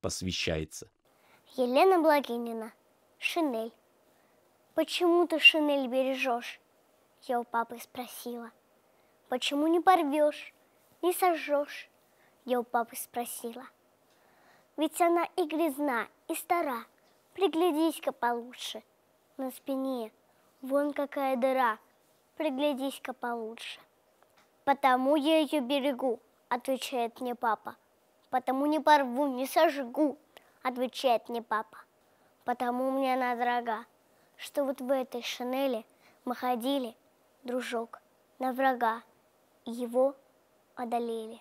посвящается. Елена Благинина. Шинель. «Почему ты шинель бережешь?» Я у папы спросила. «Почему не порвешь, не сожжешь?» Я у папы спросила. «Ведь она и грязна, и стара. Приглядись-ка получше. На спине вон какая дыра. Приглядись-ка получше». «Потому я ее берегу», отвечает мне папа потому не порву, не сожгу, отвечает мне папа. Потому мне она дорога, что вот в этой шинели мы ходили, дружок, на врага, и его одолели.